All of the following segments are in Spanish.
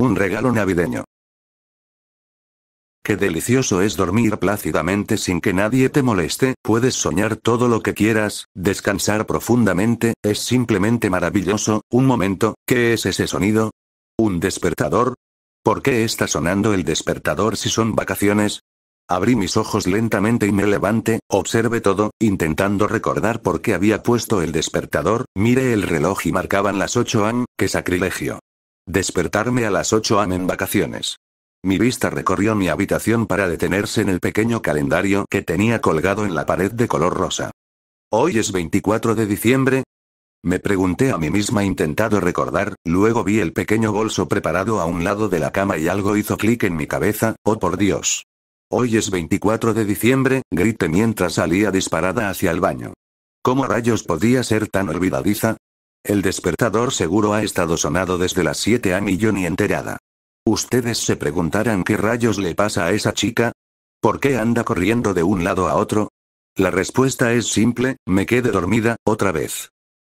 Un regalo navideño. Qué delicioso es dormir plácidamente sin que nadie te moleste, puedes soñar todo lo que quieras, descansar profundamente, es simplemente maravilloso, un momento, ¿qué es ese sonido? ¿Un despertador? ¿Por qué está sonando el despertador si son vacaciones? Abrí mis ojos lentamente y me levanté, observe todo, intentando recordar por qué había puesto el despertador, mire el reloj y marcaban las 8 am, qué sacrilegio. Despertarme a las 8 am en vacaciones. Mi vista recorrió mi habitación para detenerse en el pequeño calendario que tenía colgado en la pared de color rosa. ¿Hoy es 24 de diciembre? Me pregunté a mí misma intentado recordar, luego vi el pequeño bolso preparado a un lado de la cama y algo hizo clic en mi cabeza, oh por Dios. Hoy es 24 de diciembre, grité mientras salía disparada hacia el baño. ¿Cómo rayos podía ser tan olvidadiza? El despertador seguro ha estado sonado desde las 7 a.m. y yo ni enterada. Ustedes se preguntarán qué rayos le pasa a esa chica. ¿Por qué anda corriendo de un lado a otro? La respuesta es simple, me quedé dormida, otra vez.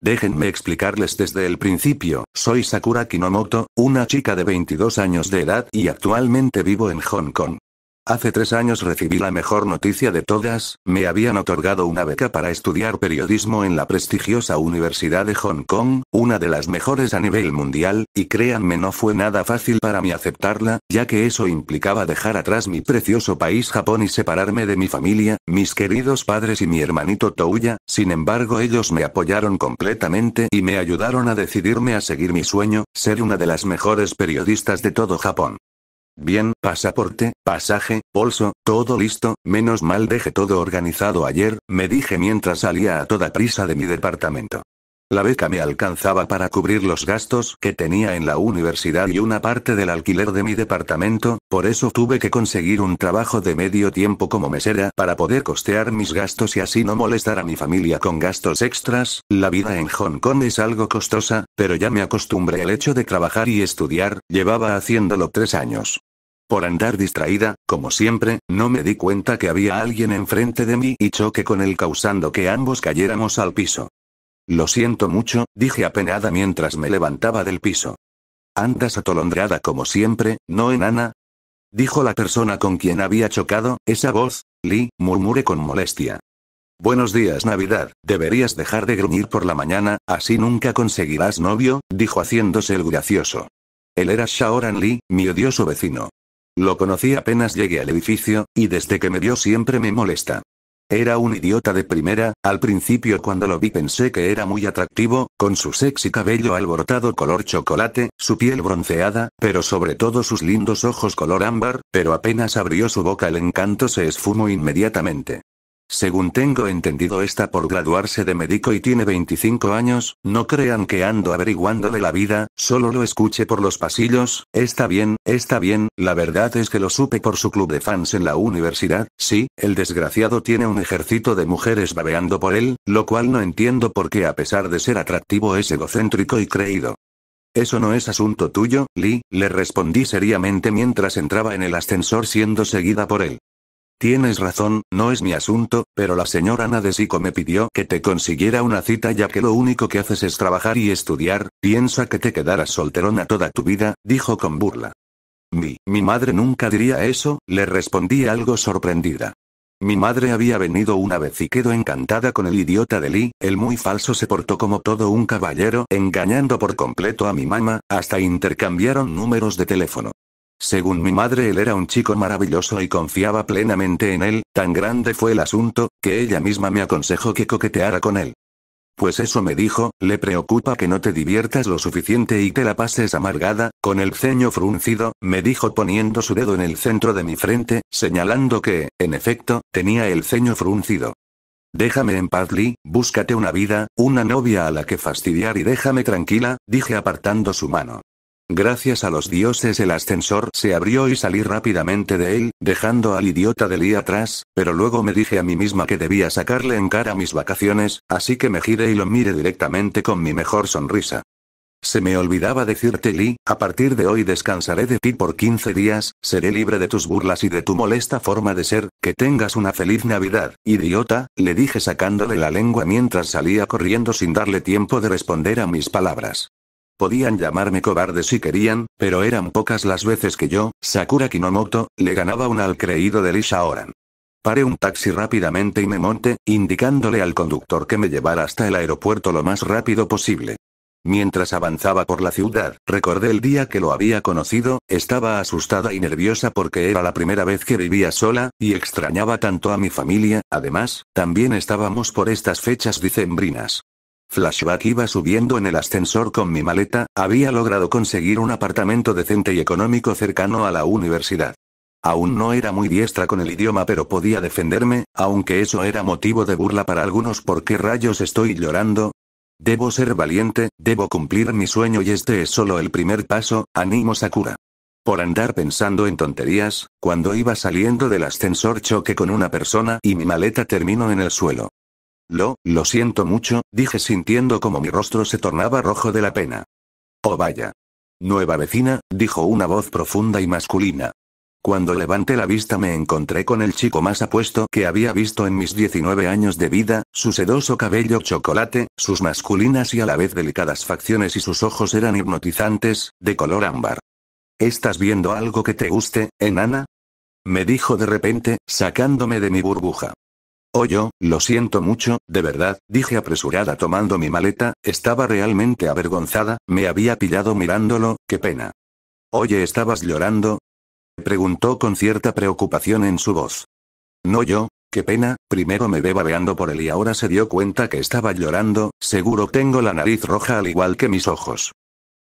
Déjenme explicarles desde el principio, soy Sakura Kinomoto, una chica de 22 años de edad y actualmente vivo en Hong Kong. Hace tres años recibí la mejor noticia de todas, me habían otorgado una beca para estudiar periodismo en la prestigiosa Universidad de Hong Kong, una de las mejores a nivel mundial, y créanme no fue nada fácil para mí aceptarla, ya que eso implicaba dejar atrás mi precioso país Japón y separarme de mi familia, mis queridos padres y mi hermanito Touya, sin embargo ellos me apoyaron completamente y me ayudaron a decidirme a seguir mi sueño, ser una de las mejores periodistas de todo Japón. Bien, pasaporte, pasaje, bolso, todo listo, menos mal dejé todo organizado ayer, me dije mientras salía a toda prisa de mi departamento. La beca me alcanzaba para cubrir los gastos que tenía en la universidad y una parte del alquiler de mi departamento, por eso tuve que conseguir un trabajo de medio tiempo como mesera para poder costear mis gastos y así no molestar a mi familia con gastos extras. La vida en Hong Kong es algo costosa, pero ya me acostumbré al hecho de trabajar y estudiar, llevaba haciéndolo tres años. Por andar distraída, como siempre, no me di cuenta que había alguien enfrente de mí y choque con él causando que ambos cayéramos al piso. Lo siento mucho, dije apenada mientras me levantaba del piso. Andas atolondrada como siempre, ¿no, enana? Dijo la persona con quien había chocado, esa voz, Lee, murmuré con molestia. Buenos días, Navidad, deberías dejar de gruñir por la mañana, así nunca conseguirás novio, dijo haciéndose el gracioso. Él era Shaoran Lee, mi odioso vecino. Lo conocí apenas llegué al edificio, y desde que me vio siempre me molesta. Era un idiota de primera, al principio cuando lo vi pensé que era muy atractivo, con su sexy cabello alborotado color chocolate, su piel bronceada, pero sobre todo sus lindos ojos color ámbar, pero apenas abrió su boca el encanto se esfumó inmediatamente. Según tengo entendido está por graduarse de médico y tiene 25 años, no crean que ando averiguándole la vida, solo lo escuché por los pasillos, está bien, está bien, la verdad es que lo supe por su club de fans en la universidad, sí, el desgraciado tiene un ejército de mujeres babeando por él, lo cual no entiendo por qué a pesar de ser atractivo es egocéntrico y creído. Eso no es asunto tuyo, Lee, le respondí seriamente mientras entraba en el ascensor siendo seguida por él. Tienes razón, no es mi asunto, pero la señora Nadesico me pidió que te consiguiera una cita ya que lo único que haces es trabajar y estudiar, piensa que te quedarás solterona toda tu vida, dijo con burla. Mi, mi madre nunca diría eso, le respondí algo sorprendida. Mi madre había venido una vez y quedó encantada con el idiota de Lee, el muy falso se portó como todo un caballero, engañando por completo a mi mamá, hasta intercambiaron números de teléfono. Según mi madre él era un chico maravilloso y confiaba plenamente en él, tan grande fue el asunto, que ella misma me aconsejó que coqueteara con él. Pues eso me dijo, le preocupa que no te diviertas lo suficiente y te la pases amargada, con el ceño fruncido, me dijo poniendo su dedo en el centro de mi frente, señalando que, en efecto, tenía el ceño fruncido. Déjame en paz, Lee, búscate una vida, una novia a la que fastidiar y déjame tranquila, dije apartando su mano. Gracias a los dioses el ascensor se abrió y salí rápidamente de él, dejando al idiota de Lee atrás, pero luego me dije a mí misma que debía sacarle en cara mis vacaciones, así que me giré y lo mire directamente con mi mejor sonrisa. Se me olvidaba decirte Lee, a partir de hoy descansaré de ti por 15 días, seré libre de tus burlas y de tu molesta forma de ser, que tengas una feliz Navidad, idiota, le dije de la lengua mientras salía corriendo sin darle tiempo de responder a mis palabras. Podían llamarme cobarde si querían, pero eran pocas las veces que yo, Sakura Kinomoto, le ganaba un al creído de Lisa Oran. Paré un taxi rápidamente y me monté, indicándole al conductor que me llevara hasta el aeropuerto lo más rápido posible. Mientras avanzaba por la ciudad, recordé el día que lo había conocido, estaba asustada y nerviosa porque era la primera vez que vivía sola, y extrañaba tanto a mi familia, además, también estábamos por estas fechas dicembrinas. Flashback iba subiendo en el ascensor con mi maleta, había logrado conseguir un apartamento decente y económico cercano a la universidad. Aún no era muy diestra con el idioma pero podía defenderme, aunque eso era motivo de burla para algunos ¿por qué rayos estoy llorando? Debo ser valiente, debo cumplir mi sueño y este es solo el primer paso, animo Sakura. Por andar pensando en tonterías, cuando iba saliendo del ascensor choqué con una persona y mi maleta terminó en el suelo. Lo, lo siento mucho, dije sintiendo como mi rostro se tornaba rojo de la pena. Oh vaya. Nueva vecina, dijo una voz profunda y masculina. Cuando levanté la vista me encontré con el chico más apuesto que había visto en mis 19 años de vida, su sedoso cabello chocolate, sus masculinas y a la vez delicadas facciones y sus ojos eran hipnotizantes, de color ámbar. ¿Estás viendo algo que te guste, enana? Me dijo de repente, sacándome de mi burbuja yo, lo siento mucho, de verdad, dije apresurada tomando mi maleta, estaba realmente avergonzada, me había pillado mirándolo, qué pena. Oye, ¿estabas llorando? Preguntó con cierta preocupación en su voz. No yo, qué pena, primero me ve babeando por él y ahora se dio cuenta que estaba llorando, seguro tengo la nariz roja al igual que mis ojos.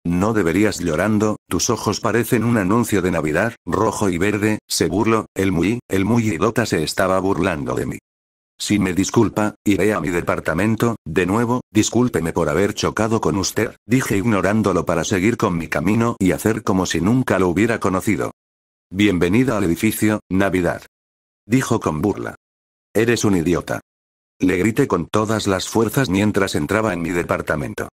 No deberías llorando, tus ojos parecen un anuncio de Navidad, rojo y verde, se burló, el muy, el muy idiota se estaba burlando de mí. Si me disculpa, iré a mi departamento, de nuevo, discúlpeme por haber chocado con usted, dije ignorándolo para seguir con mi camino y hacer como si nunca lo hubiera conocido. Bienvenida al edificio, Navidad. Dijo con burla. Eres un idiota. Le grité con todas las fuerzas mientras entraba en mi departamento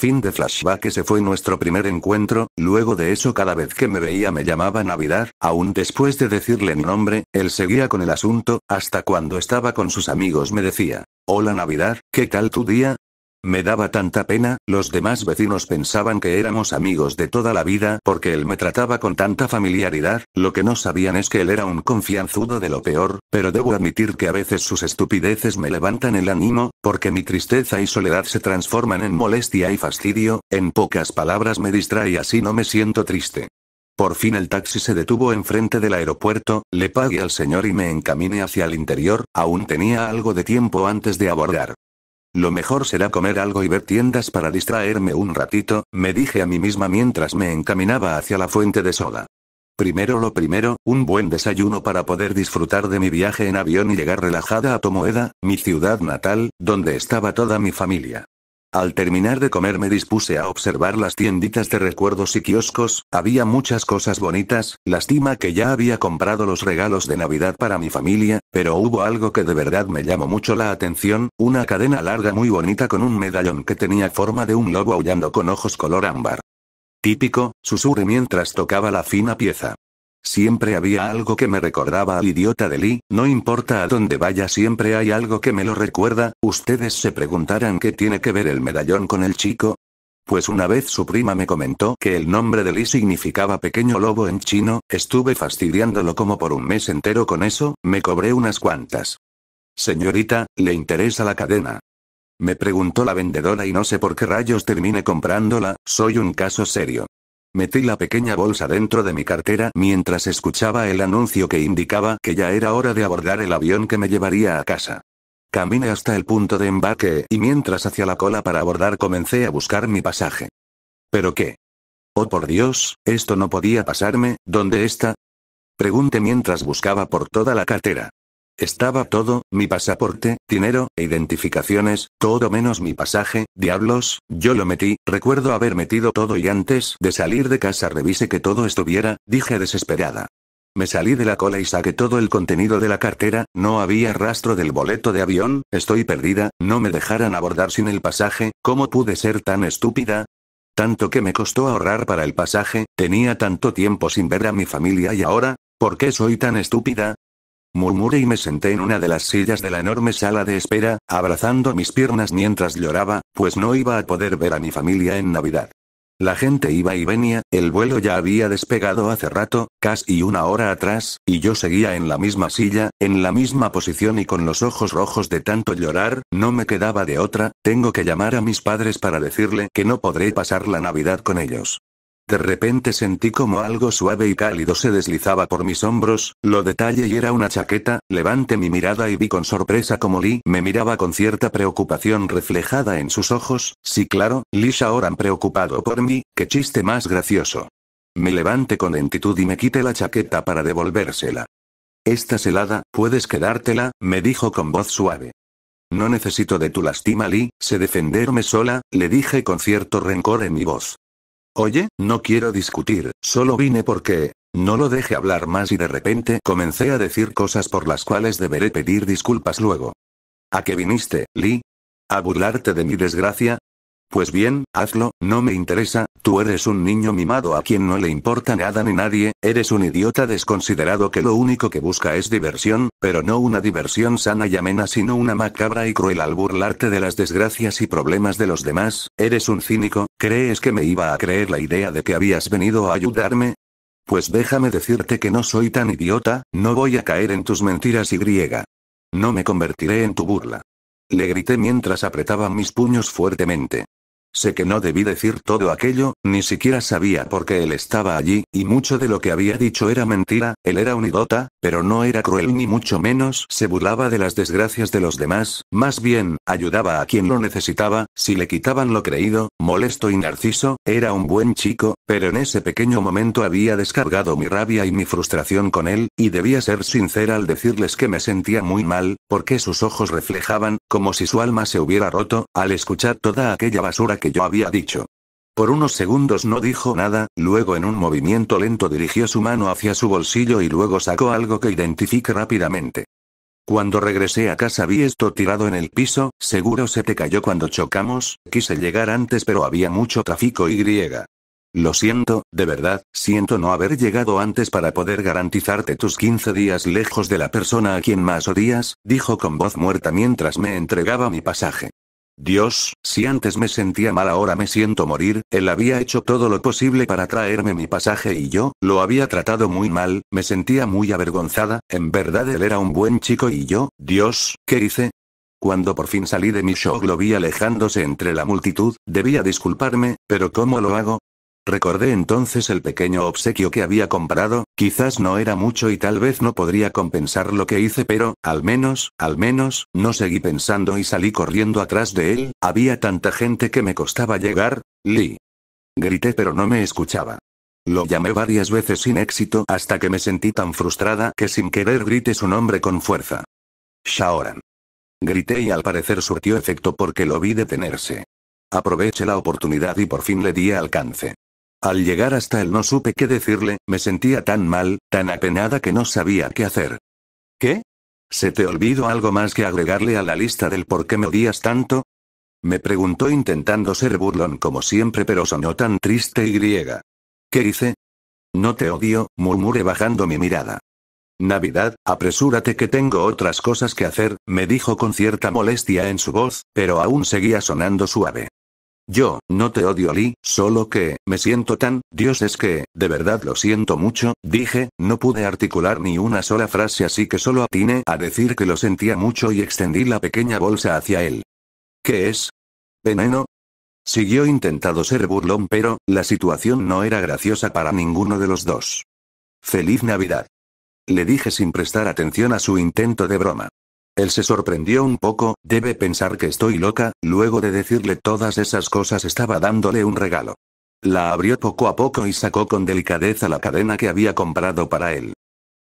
fin de flashback ese fue nuestro primer encuentro, luego de eso cada vez que me veía me llamaba Navidad, aún después de decirle mi nombre, él seguía con el asunto, hasta cuando estaba con sus amigos me decía, hola Navidad, ¿qué tal tu día? Me daba tanta pena, los demás vecinos pensaban que éramos amigos de toda la vida porque él me trataba con tanta familiaridad, lo que no sabían es que él era un confianzudo de lo peor, pero debo admitir que a veces sus estupideces me levantan el ánimo, porque mi tristeza y soledad se transforman en molestia y fastidio, en pocas palabras me distrae y así no me siento triste. Por fin el taxi se detuvo enfrente del aeropuerto, le pagué al señor y me encaminé hacia el interior, aún tenía algo de tiempo antes de abordar. Lo mejor será comer algo y ver tiendas para distraerme un ratito, me dije a mí misma mientras me encaminaba hacia la fuente de soda. Primero lo primero, un buen desayuno para poder disfrutar de mi viaje en avión y llegar relajada a Tomoeda, mi ciudad natal, donde estaba toda mi familia. Al terminar de comer me dispuse a observar las tienditas de recuerdos y kioscos, había muchas cosas bonitas, lástima que ya había comprado los regalos de Navidad para mi familia, pero hubo algo que de verdad me llamó mucho la atención, una cadena larga muy bonita con un medallón que tenía forma de un lobo aullando con ojos color ámbar. Típico, susurre mientras tocaba la fina pieza. Siempre había algo que me recordaba al idiota de Lee, no importa a dónde vaya siempre hay algo que me lo recuerda, ustedes se preguntarán qué tiene que ver el medallón con el chico. Pues una vez su prima me comentó que el nombre de Lee significaba pequeño lobo en chino, estuve fastidiándolo como por un mes entero con eso, me cobré unas cuantas. Señorita, ¿le interesa la cadena? Me preguntó la vendedora y no sé por qué rayos termine comprándola, soy un caso serio. Metí la pequeña bolsa dentro de mi cartera mientras escuchaba el anuncio que indicaba que ya era hora de abordar el avión que me llevaría a casa. Caminé hasta el punto de embarque y mientras hacia la cola para abordar comencé a buscar mi pasaje. ¿Pero qué? Oh por Dios, esto no podía pasarme, ¿dónde está? Pregunté mientras buscaba por toda la cartera. Estaba todo, mi pasaporte, dinero, e identificaciones, todo menos mi pasaje, diablos, yo lo metí, recuerdo haber metido todo y antes de salir de casa revise que todo estuviera, dije desesperada. Me salí de la cola y saqué todo el contenido de la cartera, no había rastro del boleto de avión, estoy perdida, no me dejaran abordar sin el pasaje, ¿cómo pude ser tan estúpida? Tanto que me costó ahorrar para el pasaje, tenía tanto tiempo sin ver a mi familia y ahora, ¿por qué soy tan estúpida? murmuré y me senté en una de las sillas de la enorme sala de espera, abrazando mis piernas mientras lloraba, pues no iba a poder ver a mi familia en Navidad. La gente iba y venía, el vuelo ya había despegado hace rato, casi una hora atrás, y yo seguía en la misma silla, en la misma posición y con los ojos rojos de tanto llorar, no me quedaba de otra, tengo que llamar a mis padres para decirle que no podré pasar la Navidad con ellos. De repente sentí como algo suave y cálido se deslizaba por mis hombros, lo detalle y era una chaqueta, levanté mi mirada y vi con sorpresa como Lee me miraba con cierta preocupación reflejada en sus ojos, sí claro, Lee Shaoran preocupado por mí, qué chiste más gracioso. Me levante con lentitud y me quite la chaqueta para devolvérsela. Esta helada, puedes quedártela, me dijo con voz suave. No necesito de tu lástima, Lee, sé defenderme sola, le dije con cierto rencor en mi voz. Oye, no quiero discutir, solo vine porque... No lo dejé hablar más y de repente comencé a decir cosas por las cuales deberé pedir disculpas luego. ¿A qué viniste, Lee? ¿A burlarte de mi desgracia? Pues bien, hazlo, no me interesa, tú eres un niño mimado a quien no le importa nada ni nadie, eres un idiota desconsiderado que lo único que busca es diversión, pero no una diversión sana y amena sino una macabra y cruel al burlarte de las desgracias y problemas de los demás, eres un cínico, ¿crees que me iba a creer la idea de que habías venido a ayudarme? Pues déjame decirte que no soy tan idiota, no voy a caer en tus mentiras y griega. No me convertiré en tu burla. Le grité mientras apretaba mis puños fuertemente. Sé que no debí decir todo aquello, ni siquiera sabía por qué él estaba allí, y mucho de lo que había dicho era mentira, él era un idiota, pero no era cruel ni mucho menos se burlaba de las desgracias de los demás, más bien, ayudaba a quien lo necesitaba, si le quitaban lo creído, molesto y narciso, era un buen chico, pero en ese pequeño momento había descargado mi rabia y mi frustración con él, y debía ser sincera al decirles que me sentía muy mal, porque sus ojos reflejaban, como si su alma se hubiera roto, al escuchar toda aquella basura que yo había dicho. Por unos segundos no dijo nada, luego en un movimiento lento dirigió su mano hacia su bolsillo y luego sacó algo que identifique rápidamente. Cuando regresé a casa vi esto tirado en el piso, seguro se te cayó cuando chocamos, quise llegar antes pero había mucho tráfico y griega. Lo siento, de verdad, siento no haber llegado antes para poder garantizarte tus 15 días lejos de la persona a quien más odias, dijo con voz muerta mientras me entregaba mi pasaje. Dios, si antes me sentía mal ahora me siento morir, él había hecho todo lo posible para traerme mi pasaje y yo, lo había tratado muy mal, me sentía muy avergonzada, en verdad él era un buen chico y yo, Dios, ¿qué hice? Cuando por fin salí de mi show, lo vi alejándose entre la multitud, debía disculparme, pero ¿cómo lo hago? Recordé entonces el pequeño obsequio que había comprado, Quizás no era mucho y tal vez no podría compensar lo que hice pero, al menos, al menos, no seguí pensando y salí corriendo atrás de él, había tanta gente que me costaba llegar, Lee. Grité pero no me escuchaba. Lo llamé varias veces sin éxito hasta que me sentí tan frustrada que sin querer grité su nombre con fuerza. Shaoran. Grité y al parecer surtió efecto porque lo vi detenerse. Aproveché la oportunidad y por fin le di alcance. Al llegar hasta él no supe qué decirle, me sentía tan mal, tan apenada que no sabía qué hacer. ¿Qué? ¿Se te olvidó algo más que agregarle a la lista del por qué me odias tanto? Me preguntó intentando ser burlón como siempre pero sonó tan triste y griega. ¿Qué hice? No te odio, murmuré bajando mi mirada. Navidad, apresúrate que tengo otras cosas que hacer, me dijo con cierta molestia en su voz, pero aún seguía sonando suave. Yo, no te odio Lee, solo que, me siento tan, Dios es que, de verdad lo siento mucho, dije, no pude articular ni una sola frase así que solo atiné a decir que lo sentía mucho y extendí la pequeña bolsa hacia él. ¿Qué es? ¿Veneno? Siguió intentado ser burlón pero, la situación no era graciosa para ninguno de los dos. Feliz Navidad. Le dije sin prestar atención a su intento de broma. Él se sorprendió un poco, debe pensar que estoy loca, luego de decirle todas esas cosas estaba dándole un regalo. La abrió poco a poco y sacó con delicadeza la cadena que había comprado para él.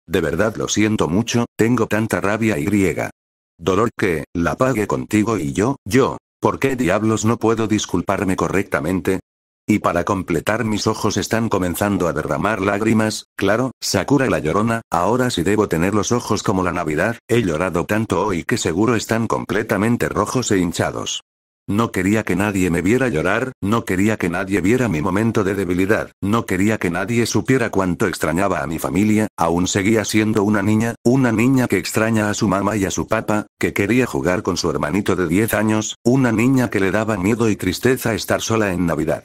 De verdad lo siento mucho, tengo tanta rabia y griega. Dolor que, la pague contigo y yo, yo, ¿por qué diablos no puedo disculparme correctamente? Y para completar mis ojos están comenzando a derramar lágrimas, claro, Sakura la llorona, ahora sí debo tener los ojos como la Navidad, he llorado tanto hoy que seguro están completamente rojos e hinchados. No quería que nadie me viera llorar, no quería que nadie viera mi momento de debilidad, no quería que nadie supiera cuánto extrañaba a mi familia, aún seguía siendo una niña, una niña que extraña a su mamá y a su papá, que quería jugar con su hermanito de 10 años, una niña que le daba miedo y tristeza estar sola en Navidad.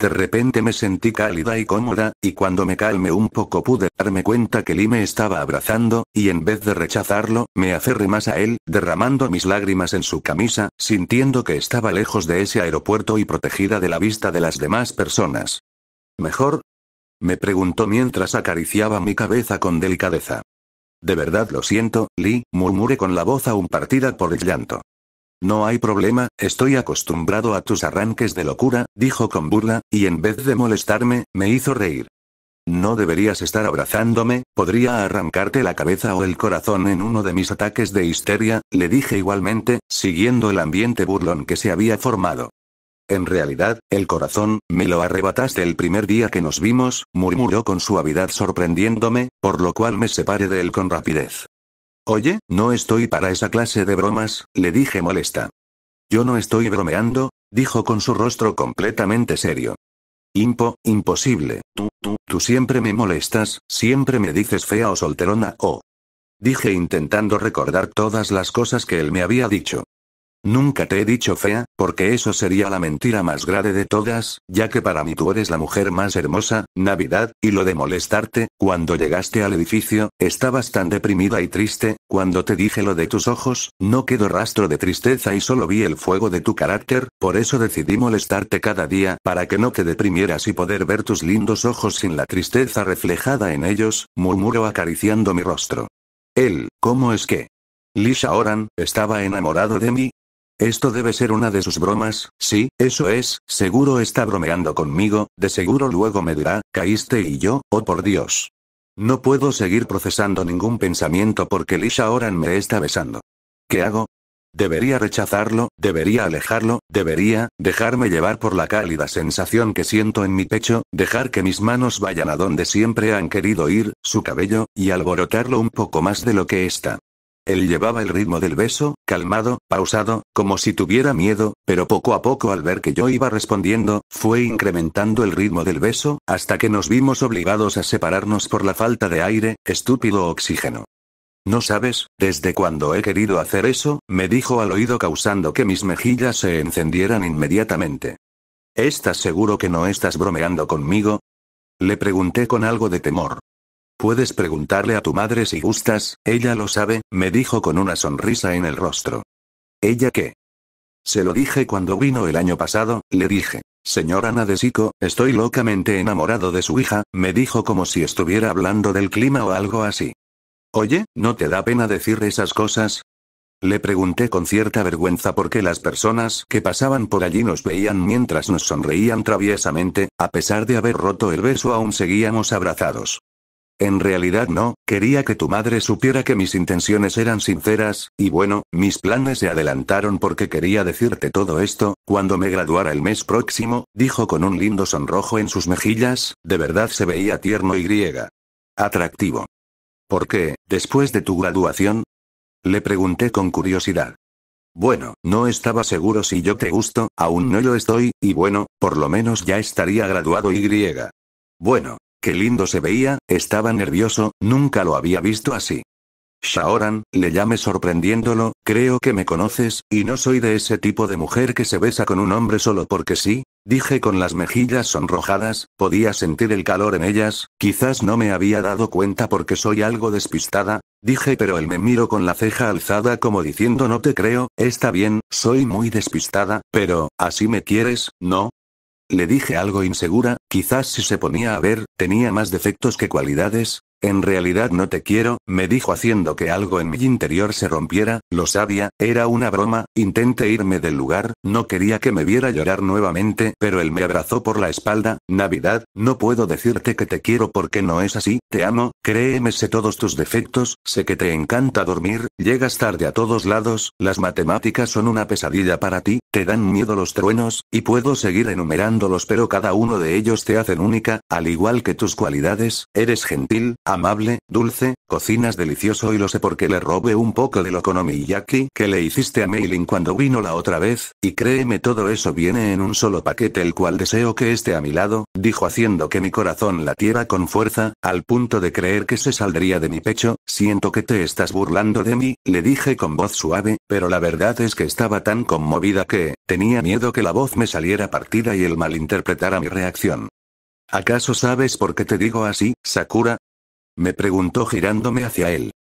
De repente me sentí cálida y cómoda, y cuando me calmé un poco pude darme cuenta que Lee me estaba abrazando, y en vez de rechazarlo, me aferré más a él, derramando mis lágrimas en su camisa, sintiendo que estaba lejos de ese aeropuerto y protegida de la vista de las demás personas. ¿Mejor? Me preguntó mientras acariciaba mi cabeza con delicadeza. De verdad lo siento, Lee, murmuré con la voz aún partida por el llanto. No hay problema, estoy acostumbrado a tus arranques de locura, dijo con burla, y en vez de molestarme, me hizo reír. No deberías estar abrazándome, podría arrancarte la cabeza o el corazón en uno de mis ataques de histeria, le dije igualmente, siguiendo el ambiente burlón que se había formado. En realidad, el corazón, me lo arrebataste el primer día que nos vimos, murmuró con suavidad sorprendiéndome, por lo cual me separé de él con rapidez. Oye, no estoy para esa clase de bromas, le dije molesta. Yo no estoy bromeando, dijo con su rostro completamente serio. Impo, imposible, tú, tú, tú siempre me molestas, siempre me dices fea o solterona o... Dije intentando recordar todas las cosas que él me había dicho. Nunca te he dicho fea, porque eso sería la mentira más grave de todas, ya que para mí tú eres la mujer más hermosa, Navidad, y lo de molestarte, cuando llegaste al edificio, estabas tan deprimida y triste, cuando te dije lo de tus ojos, no quedó rastro de tristeza y solo vi el fuego de tu carácter, por eso decidí molestarte cada día para que no te deprimieras y poder ver tus lindos ojos sin la tristeza reflejada en ellos, murmuró acariciando mi rostro. Él, ¿cómo es que? Lisa Oran, estaba enamorado de mí, esto debe ser una de sus bromas, sí, eso es, seguro está bromeando conmigo, de seguro luego me dirá, caíste y yo, oh por Dios. No puedo seguir procesando ningún pensamiento porque Lisha Oran me está besando. ¿Qué hago? Debería rechazarlo, debería alejarlo, debería, dejarme llevar por la cálida sensación que siento en mi pecho, dejar que mis manos vayan a donde siempre han querido ir, su cabello, y alborotarlo un poco más de lo que está. Él llevaba el ritmo del beso, calmado, pausado, como si tuviera miedo, pero poco a poco al ver que yo iba respondiendo, fue incrementando el ritmo del beso, hasta que nos vimos obligados a separarnos por la falta de aire, estúpido oxígeno. No sabes, desde cuando he querido hacer eso, me dijo al oído causando que mis mejillas se encendieran inmediatamente. ¿Estás seguro que no estás bromeando conmigo? Le pregunté con algo de temor. Puedes preguntarle a tu madre si gustas, ella lo sabe, me dijo con una sonrisa en el rostro. ¿Ella qué? Se lo dije cuando vino el año pasado, le dije. señora Ana estoy locamente enamorado de su hija, me dijo como si estuviera hablando del clima o algo así. Oye, ¿no te da pena decir esas cosas? Le pregunté con cierta vergüenza porque las personas que pasaban por allí nos veían mientras nos sonreían traviesamente, a pesar de haber roto el beso aún seguíamos abrazados. En realidad no, quería que tu madre supiera que mis intenciones eran sinceras, y bueno, mis planes se adelantaron porque quería decirte todo esto, cuando me graduara el mes próximo, dijo con un lindo sonrojo en sus mejillas, de verdad se veía tierno y griega. Atractivo. ¿Por qué, después de tu graduación? Le pregunté con curiosidad. Bueno, no estaba seguro si yo te gusto, aún no lo estoy, y bueno, por lo menos ya estaría graduado y griega. Bueno, Qué lindo se veía, estaba nervioso, nunca lo había visto así. Shaoran, le llamé sorprendiéndolo, creo que me conoces, y no soy de ese tipo de mujer que se besa con un hombre solo porque sí, dije con las mejillas sonrojadas, podía sentir el calor en ellas, quizás no me había dado cuenta porque soy algo despistada, dije pero él me miró con la ceja alzada como diciendo no te creo, está bien, soy muy despistada, pero, así me quieres, ¿no? Le dije algo insegura, quizás si se ponía a ver, tenía más defectos que cualidades, en realidad no te quiero, me dijo haciendo que algo en mi interior se rompiera, lo sabía, era una broma, intenté irme del lugar, no quería que me viera llorar nuevamente, pero él me abrazó por la espalda, Navidad, no puedo decirte que te quiero porque no es así, te amo, créeme sé todos tus defectos, sé que te encanta dormir, llegas tarde a todos lados, las matemáticas son una pesadilla para ti, te dan miedo los truenos, y puedo seguir enumerándolos pero cada uno de ellos te hacen única, al igual que tus cualidades, eres gentil, Amable, dulce, cocinas delicioso y lo sé porque le robé un poco de lo que le hiciste a Meiling cuando vino la otra vez, y créeme todo eso viene en un solo paquete el cual deseo que esté a mi lado, dijo haciendo que mi corazón latiera con fuerza, al punto de creer que se saldría de mi pecho, siento que te estás burlando de mí, le dije con voz suave, pero la verdad es que estaba tan conmovida que, tenía miedo que la voz me saliera partida y el malinterpretara mi reacción. ¿Acaso sabes por qué te digo así, Sakura? Me preguntó girándome hacia él.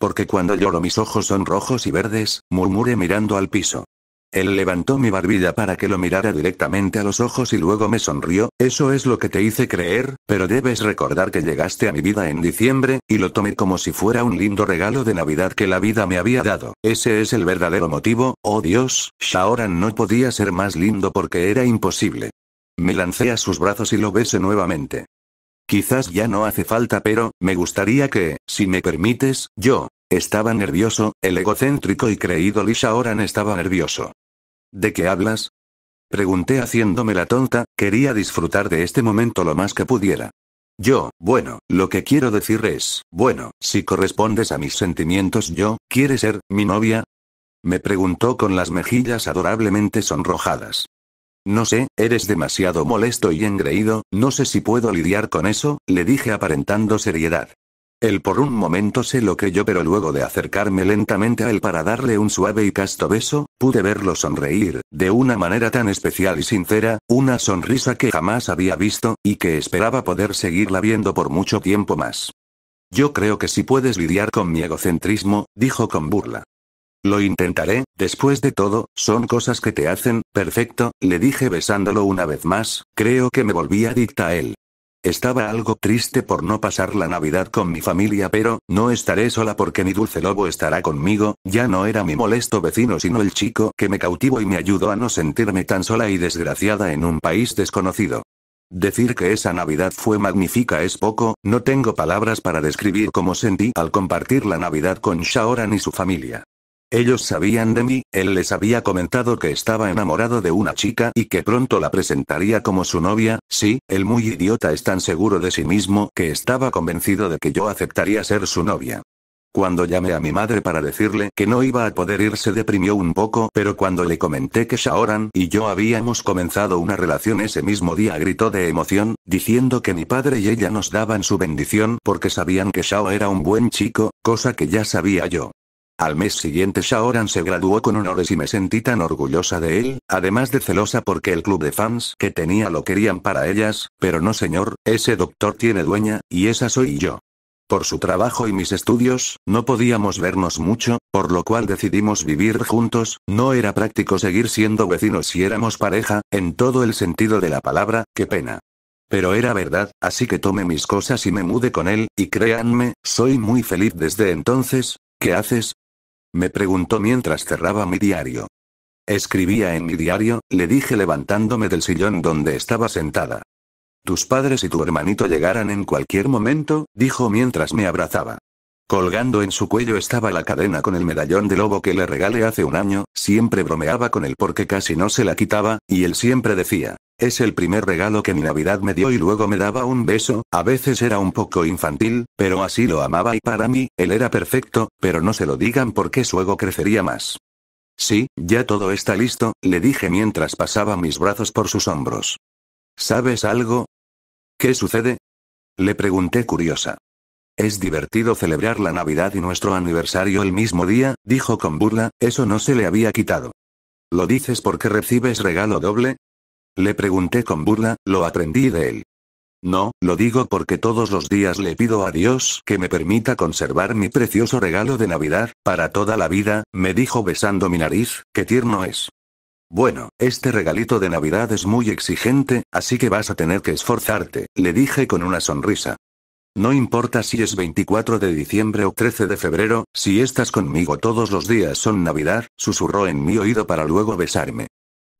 Porque cuando lloro mis ojos son rojos y verdes, murmuré mirando al piso. Él levantó mi barbilla para que lo mirara directamente a los ojos y luego me sonrió, eso es lo que te hice creer, pero debes recordar que llegaste a mi vida en diciembre, y lo tomé como si fuera un lindo regalo de Navidad que la vida me había dado. Ese es el verdadero motivo, oh Dios, Shaoran no podía ser más lindo porque era imposible. Me lancé a sus brazos y lo besé nuevamente. Quizás ya no hace falta, pero, me gustaría que, si me permites, yo. Estaba nervioso, el egocéntrico y creído Lisha Oran estaba nervioso. ¿De qué hablas? Pregunté haciéndome la tonta, quería disfrutar de este momento lo más que pudiera. Yo, bueno, lo que quiero decir es, bueno, si correspondes a mis sentimientos yo, ¿quieres ser mi novia? Me preguntó con las mejillas adorablemente sonrojadas. No sé, eres demasiado molesto y engreído, no sé si puedo lidiar con eso, le dije aparentando seriedad. Él por un momento se lo creyó pero luego de acercarme lentamente a él para darle un suave y casto beso, pude verlo sonreír, de una manera tan especial y sincera, una sonrisa que jamás había visto, y que esperaba poder seguirla viendo por mucho tiempo más. Yo creo que si puedes lidiar con mi egocentrismo, dijo con burla. Lo intentaré, después de todo, son cosas que te hacen, perfecto, le dije besándolo una vez más, creo que me volví adicta a él. Estaba algo triste por no pasar la Navidad con mi familia, pero, no estaré sola porque mi dulce lobo estará conmigo, ya no era mi molesto vecino sino el chico que me cautivo y me ayudó a no sentirme tan sola y desgraciada en un país desconocido. Decir que esa Navidad fue magnífica es poco, no tengo palabras para describir cómo sentí al compartir la Navidad con Shaoran y su familia. Ellos sabían de mí, él les había comentado que estaba enamorado de una chica y que pronto la presentaría como su novia, sí, el muy idiota es tan seguro de sí mismo que estaba convencido de que yo aceptaría ser su novia. Cuando llamé a mi madre para decirle que no iba a poder ir se deprimió un poco pero cuando le comenté que Shaoran y yo habíamos comenzado una relación ese mismo día gritó de emoción, diciendo que mi padre y ella nos daban su bendición porque sabían que Shao era un buen chico, cosa que ya sabía yo. Al mes siguiente Shaoran se graduó con honores y me sentí tan orgullosa de él, además de celosa porque el club de fans que tenía lo querían para ellas, pero no señor, ese doctor tiene dueña, y esa soy yo. Por su trabajo y mis estudios, no podíamos vernos mucho, por lo cual decidimos vivir juntos, no era práctico seguir siendo vecinos si éramos pareja, en todo el sentido de la palabra, qué pena. Pero era verdad, así que tomé mis cosas y me mudé con él, y créanme, soy muy feliz desde entonces, ¿Qué haces? Me preguntó mientras cerraba mi diario. Escribía en mi diario, le dije levantándome del sillón donde estaba sentada. Tus padres y tu hermanito llegarán en cualquier momento, dijo mientras me abrazaba. Colgando en su cuello estaba la cadena con el medallón de lobo que le regalé hace un año, siempre bromeaba con él porque casi no se la quitaba, y él siempre decía, es el primer regalo que mi Navidad me dio y luego me daba un beso, a veces era un poco infantil, pero así lo amaba y para mí, él era perfecto, pero no se lo digan porque su ego crecería más. Sí, ya todo está listo, le dije mientras pasaba mis brazos por sus hombros. ¿Sabes algo? ¿Qué sucede? Le pregunté curiosa. Es divertido celebrar la Navidad y nuestro aniversario el mismo día, dijo con burla, eso no se le había quitado. ¿Lo dices porque recibes regalo doble? Le pregunté con burla, lo aprendí de él. No, lo digo porque todos los días le pido a Dios que me permita conservar mi precioso regalo de Navidad, para toda la vida, me dijo besando mi nariz, qué tierno es. Bueno, este regalito de Navidad es muy exigente, así que vas a tener que esforzarte, le dije con una sonrisa. No importa si es 24 de diciembre o 13 de febrero, si estás conmigo todos los días son Navidad, susurró en mi oído para luego besarme.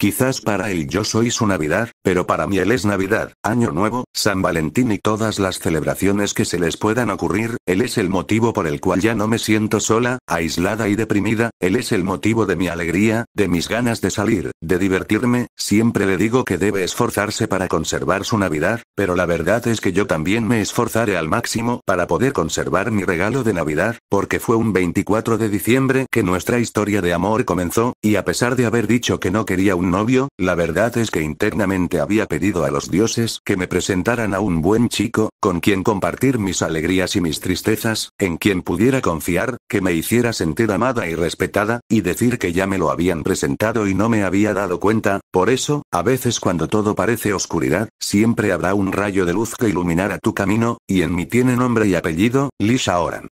Quizás para él yo soy su Navidad, pero para mí él es Navidad, Año Nuevo, San Valentín y todas las celebraciones que se les puedan ocurrir, él es el motivo por el cual ya no me siento sola, aislada y deprimida, él es el motivo de mi alegría, de mis ganas de salir, de divertirme, siempre le digo que debe esforzarse para conservar su Navidad, pero la verdad es que yo también me esforzaré al máximo para poder conservar mi regalo de Navidad, porque fue un 24 de diciembre que nuestra historia de amor comenzó, y a pesar de haber dicho que no quería un novio, la verdad es que internamente había pedido a los dioses que me presentaran a un buen chico, con quien compartir mis alegrías y mis tristezas, en quien pudiera confiar, que me hiciera sentir amada y respetada, y decir que ya me lo habían presentado y no me había dado cuenta, por eso, a veces cuando todo parece oscuridad, siempre habrá un rayo de luz que iluminará tu camino, y en mí tiene nombre y apellido, Lisa Oran.